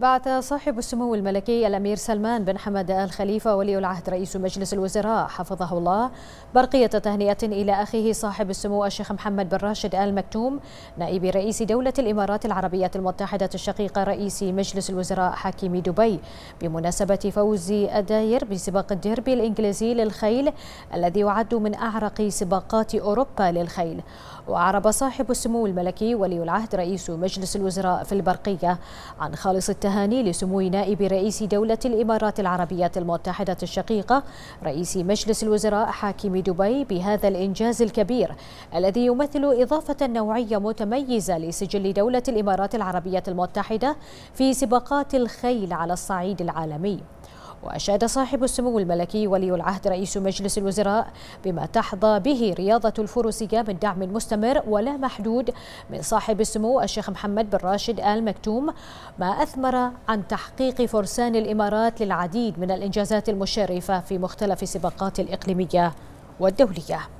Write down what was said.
بعث صاحب السمو الملكي الأمير سلمان بن حمد آل خليفة ولي العهد رئيس مجلس الوزراء حفظه الله برقية تهنئة إلى أخيه صاحب السمو الشيخ محمد بن راشد آل مكتوم نائب رئيس دولة الإمارات العربية المتحدة الشقيقة رئيس مجلس الوزراء حاكم دبي بمناسبة فوز الداير بسباق الديربي الإنجليزي للخيل الذي يعد من أعرق سباقات أوروبا للخيل وأعرب صاحب السمو الملكي ولي العهد رئيس مجلس الوزراء في البرقية عن خالص التهنئة التهاني لسمو نائب رئيس دولة الإمارات العربية المتحدة الشقيقة رئيس مجلس الوزراء حاكم دبي بهذا الإنجاز الكبير الذي يمثل إضافة نوعية متميزة لسجل دولة الإمارات العربية المتحدة في سباقات الخيل على الصعيد العالمي وأشاد صاحب السمو الملكي ولي العهد رئيس مجلس الوزراء بما تحظى به رياضة الفروسية من دعم مستمر ولا محدود من صاحب السمو الشيخ محمد بن راشد آل مكتوم ما أثمر عن تحقيق فرسان الإمارات للعديد من الإنجازات المشرفة في مختلف السباقات الإقليمية والدولية